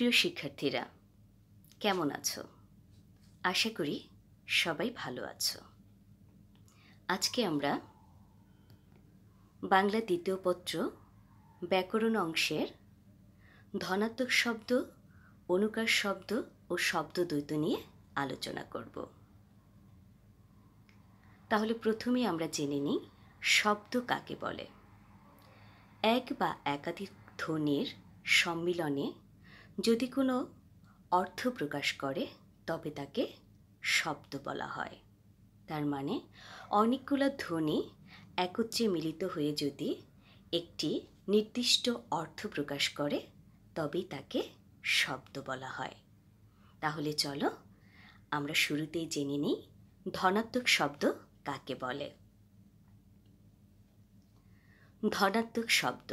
প্রিয় শিক্ষার্থীরা কেমন আছো আশা করি সবাই ভালো আছো আজকে আমরা বাংলা দ্বিতীয় পত্র ব্যাকরণ অংশের ধনাত্মক শব্দ অনুকার শব্দ ও শব্দ দ্বৈত নিয়ে আলোচনা করব তাহলে প্রথমে আমরা জেনে নিই শব্দ কাকে বলে এক বা একাধিক ধ্বনির সম্মিলনে যদি কোনো অর্থ প্রকাশ করে তবে তাকে শব্দ বলা হয় তার মানে অনেকগুলো ধ্বনি একত্রে মিলিত হয়ে যদি একটি নির্দিষ্ট অর্থ প্রকাশ করে তবেই তাকে শব্দ বলা হয় তাহলে চলো আমরা শুরুতেই জেনে নিই ধনাত্মক শব্দ কাকে বলে ধনাত্মক শব্দ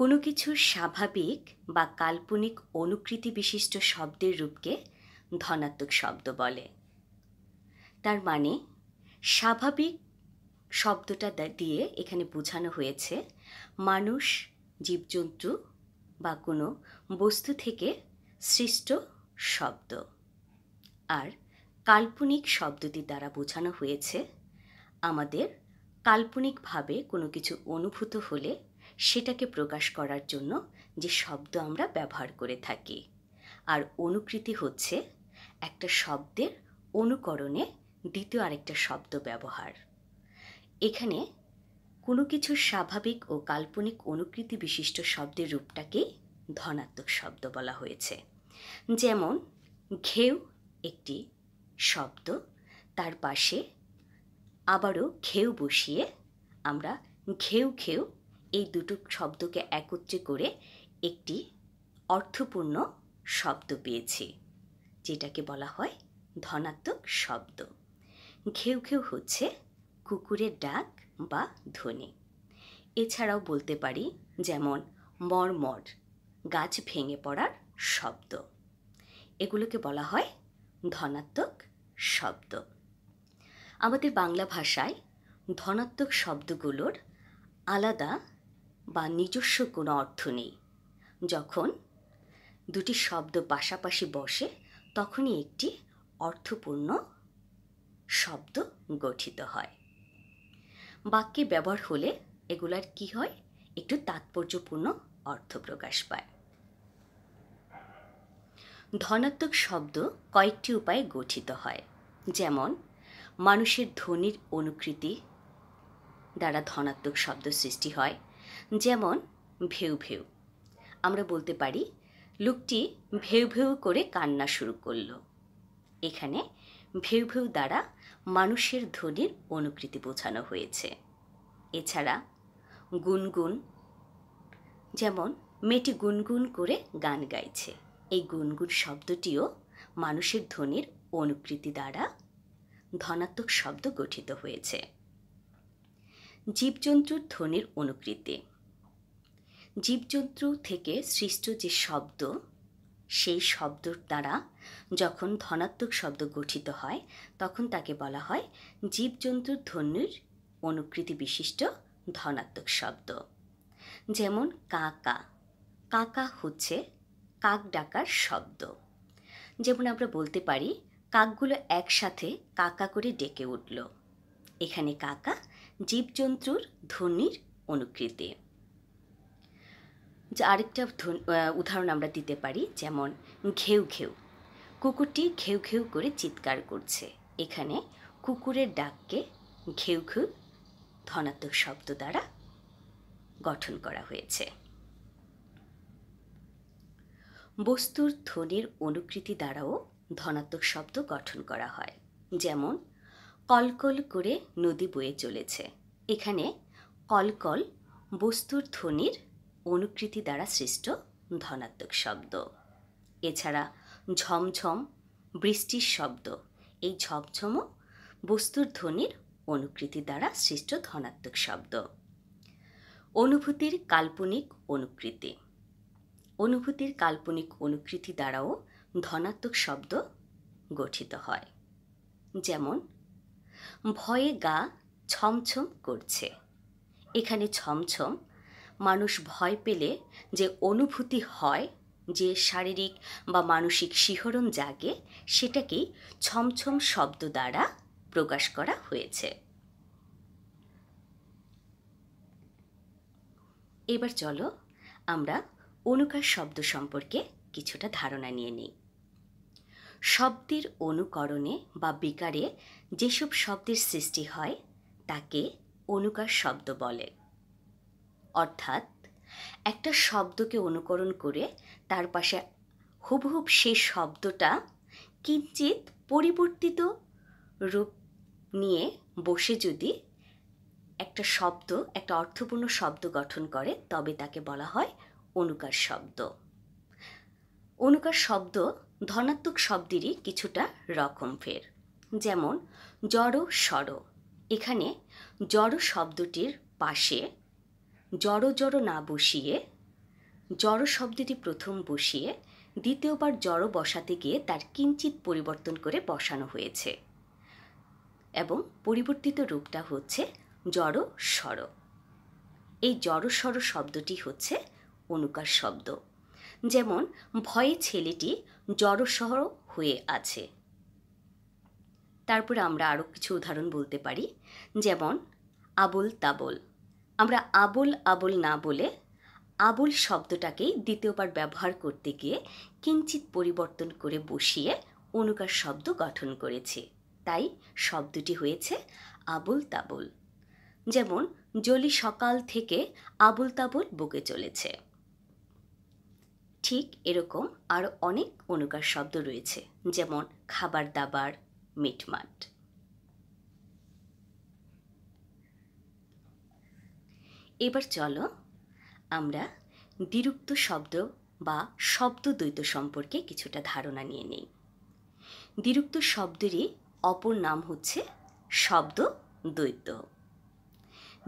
কোনো কিছু স্বাভাবিক বা কাল্পনিক অনুকৃতি বিশিষ্ট শব্দের রূপকে ধনাত্মক শব্দ বলে তার মানে স্বাভাবিক শব্দটা দিয়ে এখানে বোঝানো হয়েছে মানুষ জীবজন্তু বা কোনো বস্তু থেকে সৃষ্ট শব্দ আর কাল্পনিক শব্দটি দ্বারা বোঝানো হয়েছে আমাদের কাল্পনিকভাবে কোনো কিছু অনুভূত হলে সেটাকে প্রকাশ করার জন্য যে শব্দ আমরা ব্যবহার করে থাকি আর অনুকৃতি হচ্ছে একটা শব্দের অনুকরণে দ্বিতীয় আরেকটা শব্দ ব্যবহার এখানে কোনো কিছু স্বাভাবিক ও কাল্পনিক অনুকৃতি বিশিষ্ট শব্দের রূপটাকেই ধনাত্মক শব্দ বলা হয়েছে যেমন ঘেউ একটি শব্দ তার পাশে আবারও ঘেউ বসিয়ে আমরা ঘেউ ঘেউ এই দুটো শব্দকে একত্রে করে একটি অর্থপূর্ণ শব্দ পেয়েছি যেটাকে বলা হয় ধনাত্মক শব্দ ঘেউ ঘেউ হচ্ছে কুকুরের ডাক বা ধ্বনি এছাড়াও বলতে পারি যেমন মরমর গাছ ভেঙে পড়ার শব্দ এগুলোকে বলা হয় ধনাত্মক শব্দ আমাদের বাংলা ভাষায় ধনাত্মক শব্দগুলোর আলাদা বা নিজস্ব কোনো অর্থ নেই যখন দুটি শব্দ পাশাপাশি বসে তখনই একটি অর্থপূর্ণ শব্দ গঠিত হয় বাক্যে ব্যবহার হলে এগুলার কি হয় একটু তাৎপর্যপূর্ণ অর্থ প্রকাশ পায় ধনাত্মক শব্দ কয়েকটি উপায়ে গঠিত হয় যেমন মানুষের ধ্বনির অনুকৃতি দ্বারা ধনাত্মক শব্দ সৃষ্টি হয় যেমন ভেউ ভেউ আমরা বলতে পারি লোকটি ভেউ ভেউ করে কান্না শুরু করল এখানে ভেউ ভেউ দ্বারা মানুষের ধ্বনির অনুকৃতি বোঝানো হয়েছে এছাড়া গুনগুন যেমন মেয়েটি গুনগুন করে গান গাইছে এই গুনগুন শব্দটিও মানুষের ধ্বনির অনুকৃতি দ্বারা ধনাত্মক শব্দ গঠিত হয়েছে জীবজন্তুর ধ্বনির অনুকৃতি জীবজন্তু থেকে সৃষ্ট যে শব্দ সেই শব্দর দ্বারা যখন ধনাত্মক শব্দ গঠিত হয় তখন তাকে বলা হয় জীবজন্তুর ধ্বনির অনুকৃতি বিশিষ্ট ধনাত্মক শব্দ যেমন কাকা কাকা হচ্ছে কাক ডাকার শব্দ যেমন আমরা বলতে পারি কাকগুলো একসাথে কাকা করে ডেকে উঠল এখানে কাকা জীবজন্তুর ধ্বনির অনুকৃতি যে আরেকটা উদাহরণ আমরা দিতে পারি যেমন ঘেউ ঘেউ কুকুরটি ঘেউ ঘেউ করে চিৎকার করছে এখানে কুকুরের ডাককে ঘেউ ঘেউ ধনাত্মক শব্দ দ্বারা গঠন করা হয়েছে বস্তুর ধ্বনির অনুকৃতি দ্বারাও ধনাত্মক শব্দ গঠন করা হয় যেমন কলকল করে নদী বয়ে চলেছে এখানে কলকল বস্তুর ধ্বনির অনুকৃতি দ্বারা সৃষ্ট ধনাত্মক শব্দ এছাড়া ঝমঝম বৃষ্টির শব্দ এই ঝমঝমও বস্তুর ধ্বনির অনুকৃতি দ্বারা সৃষ্ট ধনাত্মক শব্দ অনুভূতির কাল্পনিক অনুকৃতি অনুভূতির কাল্পনিক অনুকৃতি দ্বারাও ধনাত্মক শব্দ গঠিত হয় যেমন ভয়ে গা ছমছম করছে এখানে ছমছম মানুষ ভয় পেলে যে অনুভূতি হয় যে শারীরিক বা মানসিক শিহরণ জাগে সেটাকেই ছমছম শব্দ দ্বারা প্রকাশ করা হয়েছে এবার চলো আমরা অনুকার শব্দ সম্পর্কে কিছুটা ধারণা নিয়ে নিই শব্দের অনুকরণে বা বিকারে যেসব শব্দের সৃষ্টি হয় তাকে অনুকার শব্দ বলে অর্থাৎ একটা শব্দকে অনুকরণ করে তার পাশে হুবহুব সেই শব্দটা কিঞ্চিত পরিবর্তিত রূপ নিয়ে বসে যদি একটা শব্দ একটা অর্থপূর্ণ শব্দ গঠন করে তবে তাকে বলা হয় অনুকার শব্দ অনুকার শব্দ ধনাত্মক শব্দেরই কিছুটা রকম ফের যেমন জড় সড় এখানে জড় শব্দটির পাশে জড় জড় না বসিয়ে জড় শব্দটি প্রথম বসিয়ে দ্বিতীয়বার জড় বসাতে গিয়ে তার কিঞ্চিত পরিবর্তন করে বসানো হয়েছে এবং পরিবর্তিত রূপটা হচ্ছে জড় সড় এই জড় শব্দটি হচ্ছে অনুকার শব্দ যেমন ভয়ে ছেলেটি জড়সহ হয়ে আছে তারপরে আমরা আরও কিছু উদাহরণ বলতে পারি যেমন আবল তাবল আমরা আবল আবল না বলে আবুল শব্দটাকেই দ্বিতীয়বার ব্যবহার করতে গিয়ে কিঞ্চিত পরিবর্তন করে বসিয়ে অনুকার শব্দ গঠন করেছি তাই শব্দটি হয়েছে আবুল তাবুল যেমন জলি সকাল থেকে আবুল তাবুল বকে চলেছে ঠিক এরকম আরও অনেক অনুকার শব্দ রয়েছে যেমন খাবার দাবার মিটমাট এবার চলো আমরা দ্বিরুক্ত শব্দ বা শব্দ দ্বৈত সম্পর্কে কিছুটা ধারণা নিয়ে নেই দ্বিরুক্ত শব্দেরই অপর নাম হচ্ছে শব্দ দ্বৈত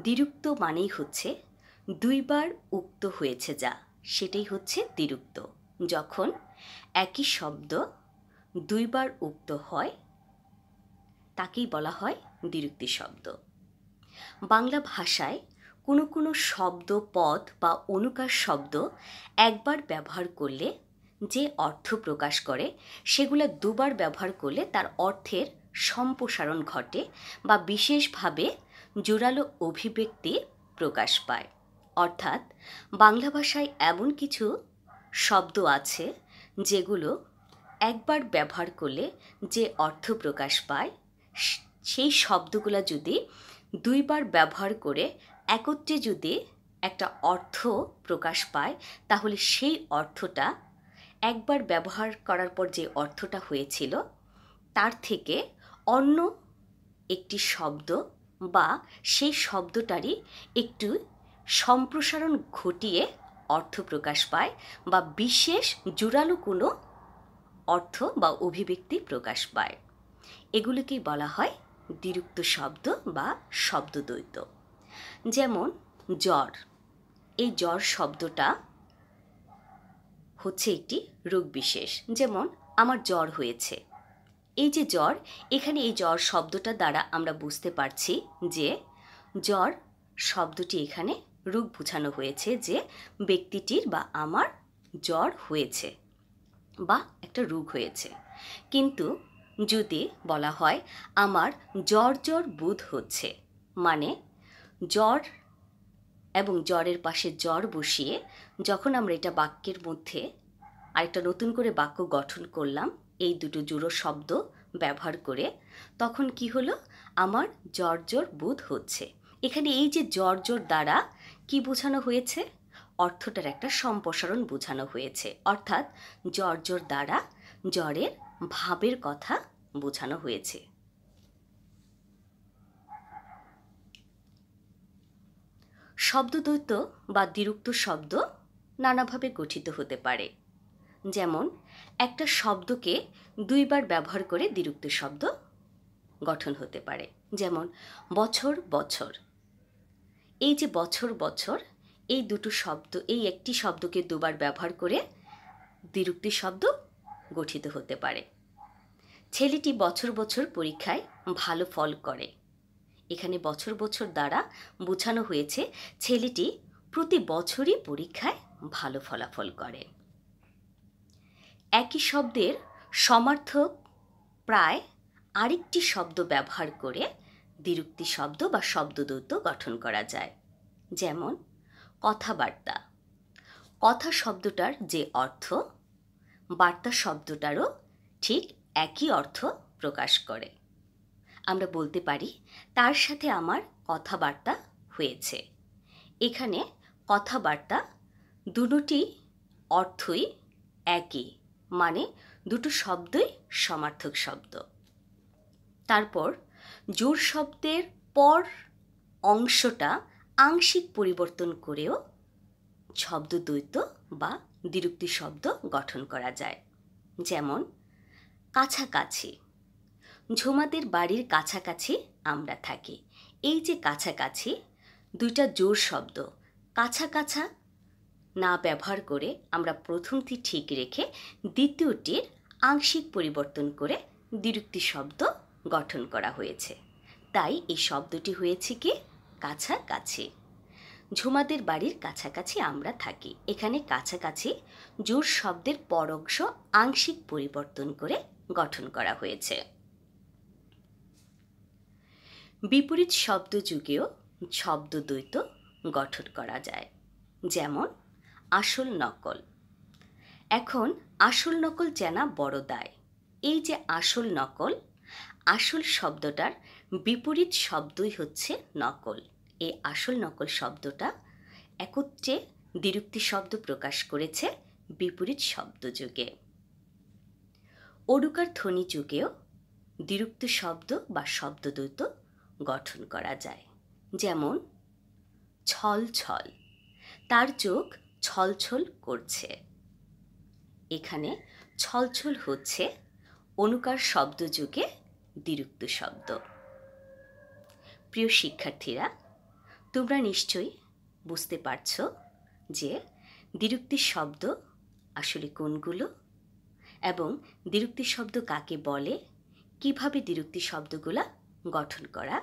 দ্বিরুক্ত মানেই হচ্ছে দুইবার উক্ত হয়েছে যা সেটাই হচ্ছে দ্বিরুক্ত যখন একই শব্দ দুইবার উক্ত হয় তাকেই বলা হয় দ্বিরুক্তি শব্দ বাংলা ভাষায় কোনো কোনো শব্দ পদ বা অনুকার শব্দ একবার ব্যবহার করলে যে অর্থ প্রকাশ করে সেগুলো দুবার ব্যবহার করলে তার অর্থের সম্প্রসারণ ঘটে বা বিশেষভাবে জোরালো অভিব্যক্তি প্রকাশ পায় অর্থাৎ বাংলা ভাষায় এমন কিছু শব্দ আছে যেগুলো একবার ব্যবহার করলে যে অর্থ প্রকাশ পায় সেই শব্দগুলো যদি দুইবার ব্যবহার করে একত্রে যদি একটা অর্থ প্রকাশ পায় তাহলে সেই অর্থটা একবার ব্যবহার করার পর যে অর্থটা হয়েছিল তার থেকে অন্য একটি শব্দ বা সেই শব্দটারই একটু সম্প্রসারণ ঘটিয়ে অর্থ প্রকাশ পায় বা বিশেষ জোরালো কোনো অর্থ বা অভিব্যক্তি প্রকাশ পায় এগুলিকেই বলা হয় দ্বিরুক্ত শব্দ বা শব্দদ্বৈত যেমন জ্বর এই জ্বর শব্দটা হচ্ছে একটি রোগ বিশেষ যেমন আমার জ্বর হয়েছে এই যে জ্বর এখানে এই জ্বর শব্দটা দ্বারা আমরা বুঝতে পারছি যে জ্বর শব্দটি এখানে রোগ বোঝানো হয়েছে যে ব্যক্তিটির বা আমার জ্বর হয়েছে বা একটা রোগ হয়েছে কিন্তু যদি বলা হয় আমার জ্বর জ্বর বোধ হচ্ছে মানে জ্বর এবং জ্বরের পাশে জ্বর বসিয়ে যখন আমরা এটা বাক্যের মধ্যে আরেকটা নতুন করে বাক্য গঠন করলাম এই দুটো জুড়ো শব্দ ব্যবহার করে তখন কি হলো আমার জ্বর জ্বর বোধ হচ্ছে এখানে এই যে জ্বর জ্বর দ্বারা কি বোঝানো হয়েছে অর্থটার একটা সম্প্রসারণ বোঝানো হয়েছে অর্থাৎ জর্জর দ্বারা জ্বরের ভাবের কথা বোঝানো হয়েছে শব্দদ্বৈত বা দ্বিরুক্ত শব্দ নানাভাবে গঠিত হতে পারে যেমন একটা শব্দকে দুইবার ব্যবহার করে দ্বিরুক্ত শব্দ গঠন হতে পারে যেমন বছর বছর এই যে বছর বছর এই দুটো শব্দ এই একটি শব্দকে দুবার ব্যবহার করে দ্বিরুক্তি শব্দ গঠিত হতে পারে ছেলেটি বছর বছর পরীক্ষায় ভালো ফল করে এখানে বছর বছর দ্বারা বোঝানো হয়েছে ছেলেটি প্রতি বছরই পরীক্ষায় ভালো ফলাফল করে একই শব্দের সমার্থক প্রায় আরেকটি শব্দ ব্যবহার করে দ্বিরুক্তি শব্দ বা শব্দদ্বৈত গঠন করা যায় যেমন কথাবার্তা কথা শব্দটার যে অর্থ বার্তা শব্দটারও ঠিক একই অর্থ প্রকাশ করে আমরা বলতে পারি তার সাথে আমার কথাবার্তা হয়েছে এখানে কথাবার্তা দুটি অর্থই একই মানে দুটো শব্দই সমার্থক শব্দ তারপর জোর শব্দের পর অংশটা আংশিক পরিবর্তন করেও শব্দ দ্বৈত বা দ্বিরুক্তি শব্দ গঠন করা যায় যেমন কাছাকাছি ঝোমাদের বাড়ির কাছাকাছি আমরা থাকি এই যে কাছাকাছি দুইটা জোর শব্দ কাছাকাছা না ব্যবহার করে আমরা প্রথমটি ঠিক রেখে দ্বিতীয়টির আংশিক পরিবর্তন করে দ্বিরুক্তি শব্দ গঠন করা হয়েছে তাই এই শব্দটি হয়েছে কি কাছাকাছি ঝুমাদের বাড়ির কাছাকাছি আমরা থাকি এখানে কাছাকাছি জোর শব্দের পরংশ আংশিক পরিবর্তন করে গঠন করা হয়েছে বিপরীত শব্দ যুগেও শব্দদ্বৈত গঠন করা যায় যেমন আসল নকল এখন আসল নকল চেনা বড় দায় এই যে আসল নকল আসল শব্দটার বিপরীত শব্দই হচ্ছে নকল এই আসল নকল শব্দটা একত্রে দ্বিরুক্তি শব্দ প্রকাশ করেছে বিপরীত শব্দযুগে অরুকার ধ্বনি যুগেও দ্বিরুক্ত শব্দ বা শব্দদ্বৈত গঠন করা যায় যেমন ছল ছল তার চোখ ছলছল করছে এখানে ছলছল হচ্ছে অনুকার শব্দযুগে দ্বিরুক্ত শব্দ প্রিয় শিক্ষার্থীরা তোমরা নিশ্চয়ই বুঝতে পারছ যে দ্বিরুক্তি শব্দ আসলে কোনগুলো এবং দ্বিরুক্তি শব্দ কাকে বলে কিভাবে দ্বিরুক্তি শব্দগুলা গঠন করা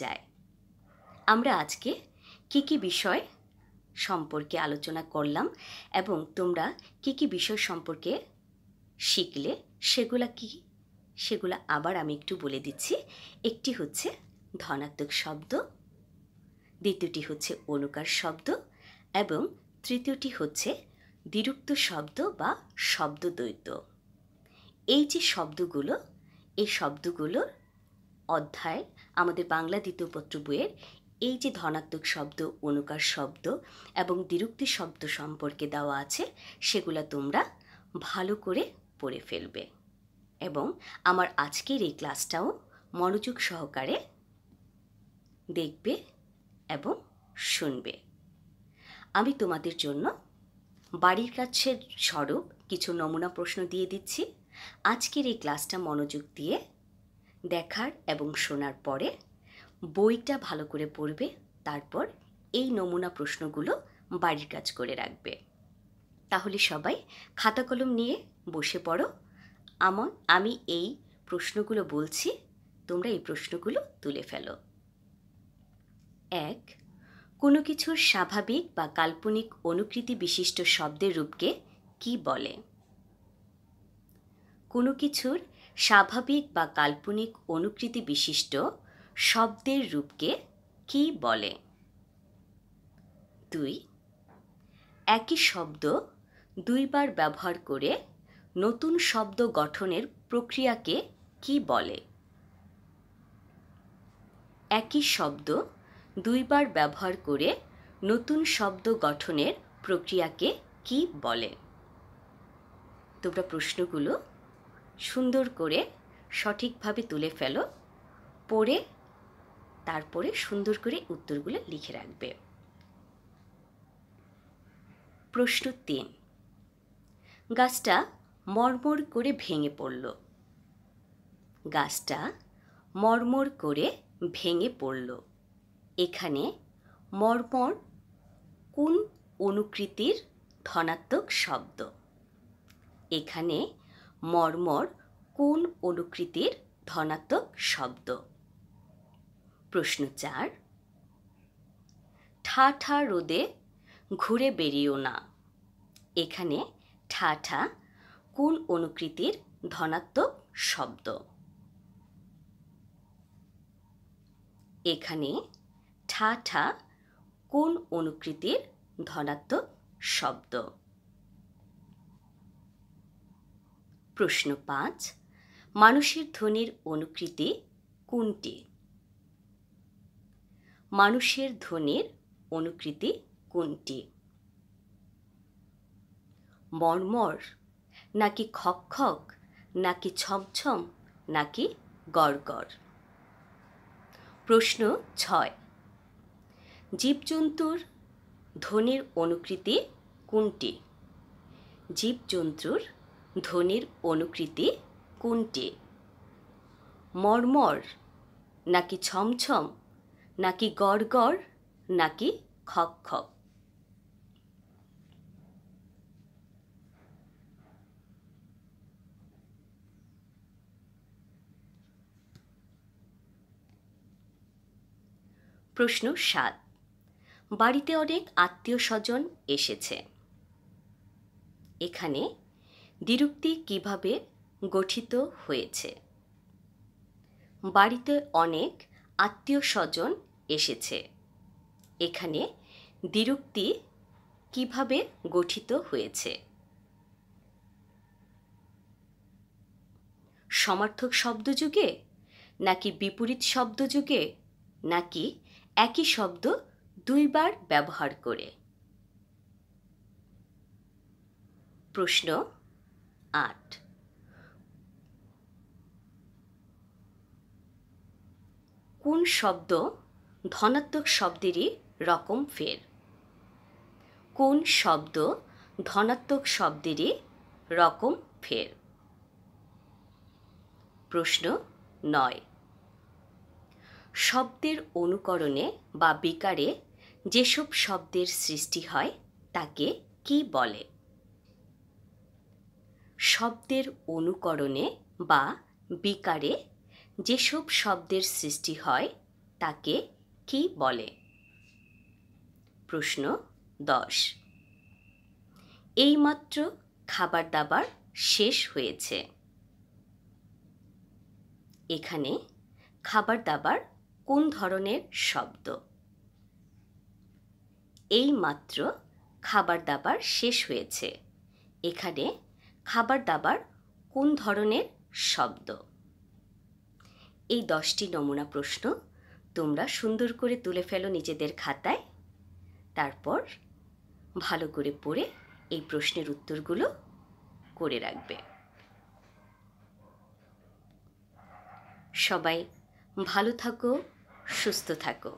যায় আমরা আজকে কি কি বিষয় সম্পর্কে আলোচনা করলাম এবং তোমরা কি কি বিষয় সম্পর্কে শিখলে সেগুলা কি সেগুলো আবার আমি একটু বলে দিচ্ছি একটি হচ্ছে ধনাত্মক শব্দ দ্বিতীয়টি হচ্ছে অনুকার শব্দ এবং তৃতীয়টি হচ্ছে দ্বিরুক্ত শব্দ বা শব্দদ্বৈত এই যে শব্দগুলো এই শব্দগুলোর অধ্যায় আমাদের বাংলা দ্বিতীয় পত্র বইয়ের এই যে ধনাত্মক শব্দ অনুকার শব্দ এবং দ্বিরুক্তি শব্দ সম্পর্কে দেওয়া আছে সেগুলো তোমরা ভালো করে পড়ে ফেলবে এবং আমার আজকের এই ক্লাসটাও মনোযোগ সহকারে দেখবে এবং শুনবে আমি তোমাদের জন্য বাড়ির কাছের স্বরূপ কিছু নমুনা প্রশ্ন দিয়ে দিচ্ছি আজকের এই ক্লাসটা মনোযোগ দিয়ে দেখার এবং শোনার পরে বইটা ভালো করে পড়বে তারপর এই নমুনা প্রশ্নগুলো বাড়ির কাজ করে রাখবে তাহলে সবাই খাতা কলম নিয়ে বসে পড়ো আমার আমি এই প্রশ্নগুলো বলছি তোমরা এই প্রশ্নগুলো তুলে ফেলো এক কোনো কিছুর স্বাভাবিক বা কাল্পনিক অনুকৃতি বিশিষ্ট শব্দের রূপকে কি বলে কোনো কিছুর স্বাভাবিক বা কাল্পনিক অনুকৃতি বিশিষ্ট শব্দের রূপকে কি বলে দুই একই শব্দ দুইবার ব্যবহার করে নতুন শব্দ গঠনের প্রক্রিয়াকে কি বলে একই শব্দ দুইবার ব্যবহার করে নতুন শব্দ গঠনের প্রক্রিয়াকে কি বলে তোমরা প্রশ্নগুলো সুন্দর করে সঠিকভাবে তুলে ফেলো পড়ে তারপরে সুন্দর করে উত্তরগুলো লিখে রাখবে প্রশ্ন তিন গাছটা মরমর করে ভেঙে পড়ল গাছটা মরমর করে ভেঙে পড়ল এখানে মর্মর কোন অনুকৃতির ধনাত্মক শব্দ এখানে মর্মর কোন অনুকৃতির ধনাত্মক শব্দ প্রশ্ন চার ঠা রোদে ঘুরে বেরিও না এখানে ঠা ঠা কুল অনুকৃতির ধনাত্মক শব্দ এখানে ঠা ঠা কোন অনুকৃতির ধনাত্মক শব্দ প্রশ্ন পাঁচ মানুষের ধ্বনির অনুকৃতি কোনটি মানুষের ধ্বনির অনুকৃতি কোনটি মর্মর নাকি খকখক নাকি ছমছম নাকি গড়গড় প্রশ্ন ছয় জীবজন্তুর ধ্বনির অনুকৃতি কোনটি জীবজন্তুর ধ্বনির অনুকৃতি কোনটি মর্মর নাকি ছমছম নাকি গড়গড় নাকি খক খক প্রশ্ন সাত বাড়িতে অনেক আত্মীয় স্বজন এসেছে এখানে দ্বিরুক্তি কিভাবে গঠিত হয়েছে বাড়িতে অনেক আত্মীয় স্বজন এসেছে এখানে দ্বিরুক্তি কিভাবে গঠিত হয়েছে সমার্থক শব্দযুগে নাকি বিপরীত শব্দযুগে নাকি একই শব্দ দুইবার ব্যবহার করে প্রশ্ন আট কোন শব্দ ধনাত্মক শব্দেরই রকম ফের কোন শব্দ ধনাত্মক শব্দেরই রকম ফের প্রশ্ন নয় শব্দের অনুকরণে বা বিকারে যেসব শব্দের সৃষ্টি হয় তাকে কি বলে শব্দের অনুকরণে বা বিকারে যেসব শব্দের সৃষ্টি হয় তাকে কি বলে প্রশ্ন দশ এইমাত্র খাবার দাবার শেষ হয়েছে এখানে খাবার দাবার কোন ধরনের শব্দ এই মাত্র খাবার দাবার শেষ হয়েছে এখানে খাবার দাবার কোন ধরনের শব্দ এই দশটি নমুনা প্রশ্ন তোমরা সুন্দর করে তুলে ফেলো নিজেদের খাতায় তারপর ভালো করে পড়ে এই প্রশ্নের উত্তরগুলো করে রাখবে সবাই ভালো থাকো সুস্থ থাকো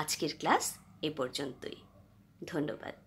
আজকের ক্লাস এ পর্যন্তই ধন্যবাদ